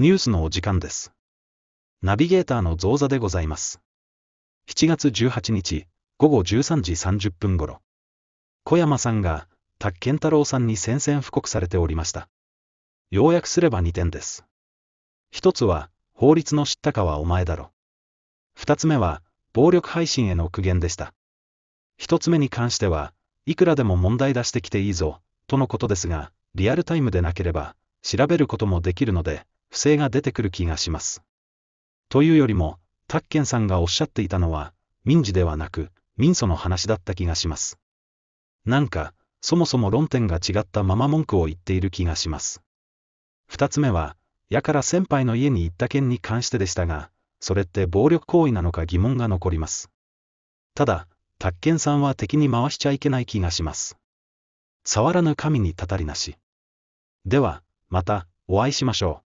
ニュースのお時間です。ナビゲーターの増座でございます。7月18日、午後13時30分頃、小山さんが、宅健太郎さんに宣戦布告されておりました。要約すれば2点です。1つは、法律の知ったかはお前だろ。2つ目は、暴力配信への苦言でした。1つ目に関しては、いくらでも問題出してきていいぞ、とのことですが、リアルタイムでなければ、調べることもできるので、不正が出てくる気がします。というよりも、タッケンさんがおっしゃっていたのは、民事ではなく、民訴の話だった気がします。なんか、そもそも論点が違ったまま文句を言っている気がします。二つ目は、やから先輩の家に行った件に関してでしたが、それって暴力行為なのか疑問が残ります。ただ、タッケンさんは敵に回しちゃいけない気がします。触らぬ神にたたりなし。では、また、お会いしましょう。